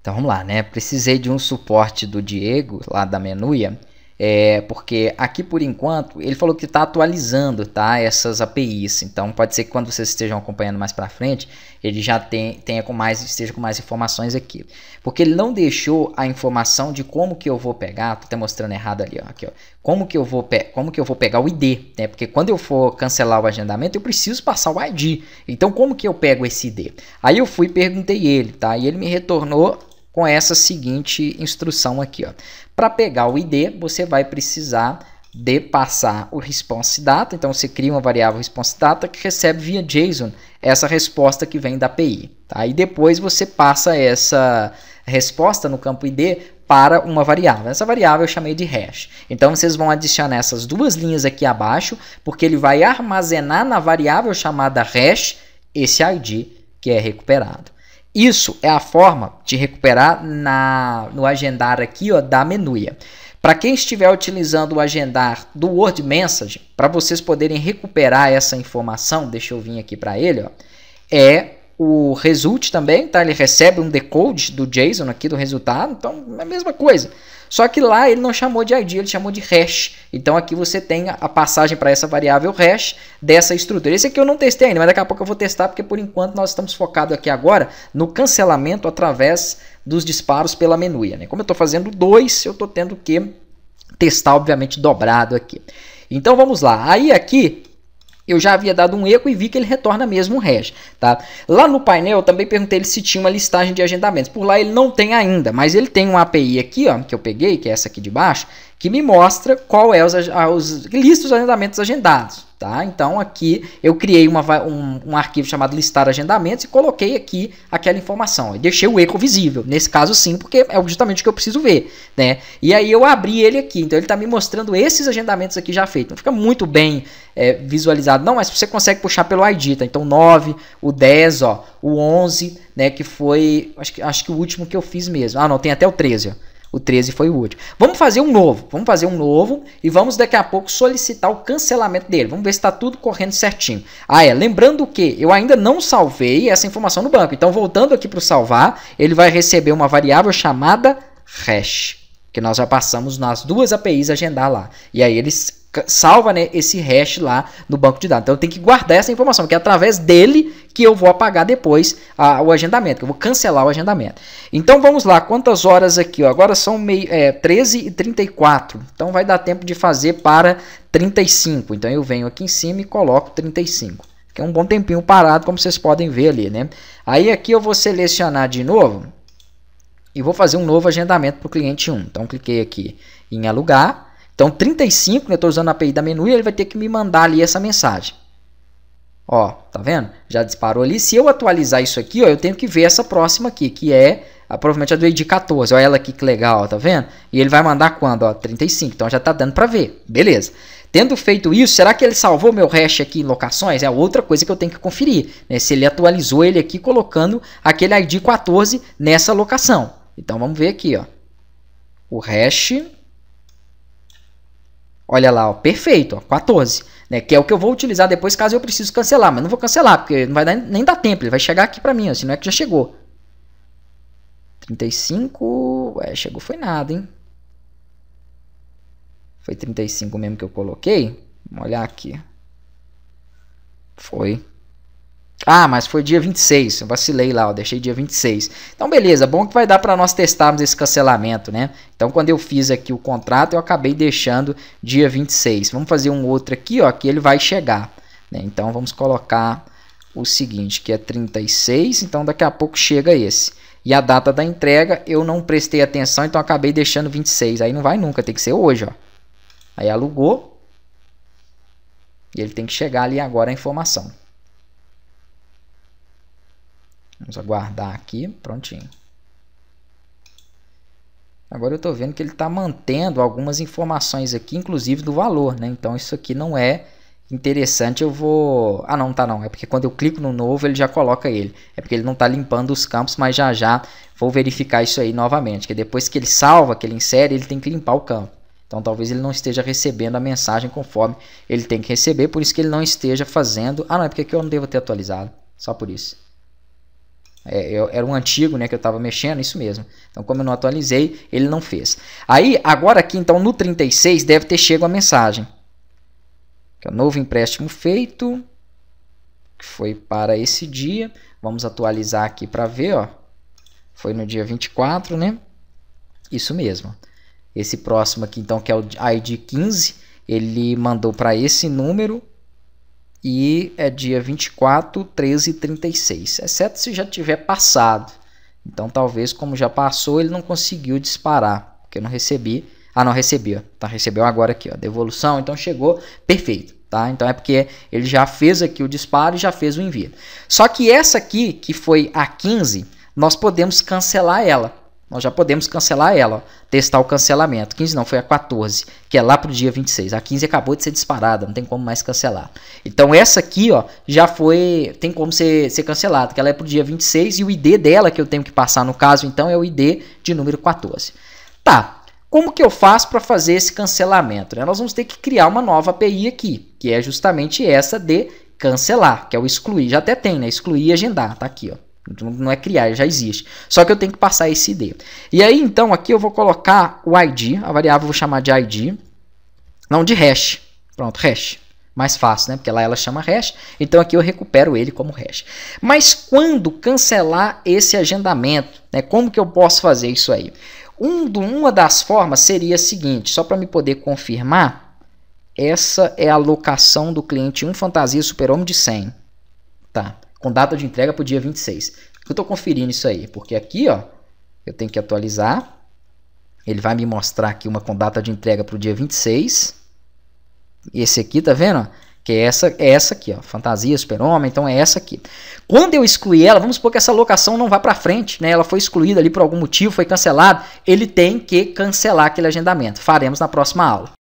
Então vamos lá, né? Precisei de um suporte do Diego, lá da Menuia, é, porque aqui por enquanto ele falou que está atualizando tá, essas APIs. Então pode ser que quando vocês estejam acompanhando mais para frente, ele já tenha com mais, esteja com mais informações aqui. Porque ele não deixou a informação de como que eu vou pegar, tô até mostrando errado ali, ó, aqui, ó, como, que eu vou como que eu vou pegar o ID, né? Porque quando eu for cancelar o agendamento, eu preciso passar o ID. Então como que eu pego esse ID? Aí eu fui e perguntei ele, tá? E ele me retornou com essa seguinte instrução aqui. Para pegar o ID, você vai precisar de passar o response data. Então, você cria uma variável response data que recebe via JSON essa resposta que vem da API. Tá? E depois você passa essa resposta no campo ID para uma variável. Essa variável eu chamei de hash. Então vocês vão adicionar essas duas linhas aqui abaixo, porque ele vai armazenar na variável chamada hash esse ID que é recuperado. Isso é a forma de recuperar na, no agendar aqui ó, da menuia. Para quem estiver utilizando o agendar do Word Message, para vocês poderem recuperar essa informação, deixa eu vir aqui para ele, ó, é o result também, tá? Ele recebe um decode do JSON aqui do resultado, então é a mesma coisa. Só que lá ele não chamou de ID, ele chamou de hash. Então aqui você tem a passagem para essa variável hash dessa estrutura. Esse aqui eu não testei ainda, mas daqui a pouco eu vou testar, porque por enquanto nós estamos focados aqui agora no cancelamento através dos disparos pela menuia. Né? Como eu estou fazendo dois, eu estou tendo que testar, obviamente, dobrado aqui. Então vamos lá. Aí aqui eu já havia dado um eco e vi que ele retorna mesmo o Reg. Tá? Lá no painel, também perguntei ele se tinha uma listagem de agendamentos. Por lá ele não tem ainda, mas ele tem uma API aqui, ó, que eu peguei, que é essa aqui de baixo, que me mostra qual é os, os listos agendamentos agendados. Tá? Então aqui eu criei uma, um, um, arquivo chamado listar agendamentos e coloquei aqui aquela informação. Eu deixei o eco visível, nesse caso sim, porque é justamente o que eu preciso ver. Né? E aí eu abri ele aqui, então ele está me mostrando esses agendamentos aqui já feitos. Então, fica muito bem é, visualizado. Não, mas você consegue puxar pelo ID, tá? então 9, o 10, ó, o 11, né, que foi, acho que, acho que o último que eu fiz mesmo. Ah não, tem até o 13, ó. O 13 foi o último. Vamos fazer um novo. Vamos fazer um novo e vamos daqui a pouco solicitar o cancelamento dele. Vamos ver se está tudo correndo certinho. Ah, é. Lembrando que eu ainda não salvei essa informação no banco. Então, voltando aqui para o salvar, ele vai receber uma variável chamada hash. Que nós já passamos nas duas APIs agendar lá. E aí eles salva né, esse hash lá no banco de dados. Então eu tenho que guardar essa informação, que é através dele que eu vou apagar depois a, o agendamento, que eu vou cancelar o agendamento. Então vamos lá, quantas horas aqui? Ó? Agora são meio, é, 13 e 34, então vai dar tempo de fazer para 35. Então eu venho aqui em cima e coloco 35, que é um bom tempinho parado, como vocês podem ver ali. Né? Aí aqui eu vou selecionar de novo e vou fazer um novo agendamento para o cliente 1. Então cliquei aqui em alugar então 35, eu estou usando a API da menu e ele vai ter que me mandar ali essa mensagem. Ó, tá vendo? Já disparou ali. Se eu atualizar isso aqui, ó, eu tenho que ver essa próxima aqui, que é a, provavelmente a do ID 14. Olha ela aqui que legal, ó, tá vendo? E ele vai mandar quando? Ó, 35. Então já tá dando para ver. Beleza. Tendo feito isso, será que ele salvou meu hash aqui em locações? É outra coisa que eu tenho que conferir. Né? Se ele atualizou ele aqui colocando aquele ID 14 nessa locação. Então vamos ver aqui, ó. O hash Olha lá, ó, perfeito, ó, 14, né? Que é o que eu vou utilizar depois caso eu precise cancelar, mas não vou cancelar porque não vai dar, nem dar tempo, ele vai chegar aqui para mim, Assim, se não é que já chegou. 35, ué, chegou foi nada, hein? Foi 35 mesmo que eu coloquei? Vamos olhar aqui. Foi. Ah, mas foi dia 26, eu vacilei lá, eu deixei dia 26. Então beleza, bom que vai dar para nós testarmos esse cancelamento, né? Então quando eu fiz aqui o contrato, eu acabei deixando dia 26. Vamos fazer um outro aqui, ó, que ele vai chegar. Né? Então vamos colocar o seguinte, que é 36, então daqui a pouco chega esse. E a data da entrega eu não prestei atenção, então acabei deixando 26. Aí não vai nunca, tem que ser hoje, ó. Aí alugou. E ele tem que chegar ali agora a informação. Vamos aguardar aqui, prontinho. Agora eu estou vendo que ele está mantendo algumas informações aqui, inclusive do valor, né? Então isso aqui não é interessante, eu vou... Ah, não, tá não. É porque quando eu clico no novo, ele já coloca ele. É porque ele não está limpando os campos, mas já já vou verificar isso aí novamente. Que depois que ele salva, que ele insere, ele tem que limpar o campo. Então talvez ele não esteja recebendo a mensagem conforme ele tem que receber, por isso que ele não esteja fazendo... Ah, não, é porque aqui eu não devo ter atualizado. Só por isso. É, eu, era um antigo né, que eu estava mexendo, isso mesmo. Então, como eu não atualizei, ele não fez. Aí, agora aqui, então, no 36, deve ter chego a mensagem. Que é o novo empréstimo feito, que foi para esse dia. Vamos atualizar aqui para ver, ó. Foi no dia 24, né? Isso mesmo. Esse próximo aqui, então, que é o ID 15, ele mandou para esse número e é dia 24, 13 e 36, exceto se já tiver passado. Então talvez como já passou, ele não conseguiu disparar, porque eu não recebi. Ah, não recebi Tá recebeu agora aqui, ó, devolução, então chegou, perfeito, tá? Então é porque ele já fez aqui o disparo e já fez o envio. Só que essa aqui, que foi a 15, nós podemos cancelar ela. Nós já podemos cancelar ela, ó. testar o cancelamento. 15 não, foi a 14, que é lá para o dia 26. A 15 acabou de ser disparada, não tem como mais cancelar. Então essa aqui ó, já foi, tem como ser, ser cancelada, que ela é para o dia 26 e o ID dela que eu tenho que passar no caso, então é o ID de número 14. Tá, como que eu faço para fazer esse cancelamento? Né? Nós vamos ter que criar uma nova API aqui, que é justamente essa de cancelar, que é o excluir. Já até tem, né? Excluir e agendar, tá aqui, ó. Não é criar, já existe. Só que eu tenho que passar esse ID. E aí, então, aqui eu vou colocar o ID, a variável eu vou chamar de ID, não de hash. Pronto, hash. Mais fácil, né? Porque lá ela chama hash, então aqui eu recupero ele como hash. Mas quando cancelar esse agendamento, né? Como que eu posso fazer isso aí? Um, uma das formas seria a seguinte, só para me poder confirmar, essa é a locação do cliente 1 um Fantasia Super-Homem de 100. Tá com data de entrega para o dia 26. Eu estou conferindo isso aí, porque aqui ó, eu tenho que atualizar. Ele vai me mostrar aqui uma com data de entrega para o dia 26. Esse aqui, tá vendo? Que é essa, é essa aqui, ó, Fantasia, Super-Homem, então é essa aqui. Quando eu excluir ela, vamos supor que essa locação não vá para frente, né? Ela foi excluída ali por algum motivo, foi cancelada, ele tem que cancelar aquele agendamento. Faremos na próxima aula.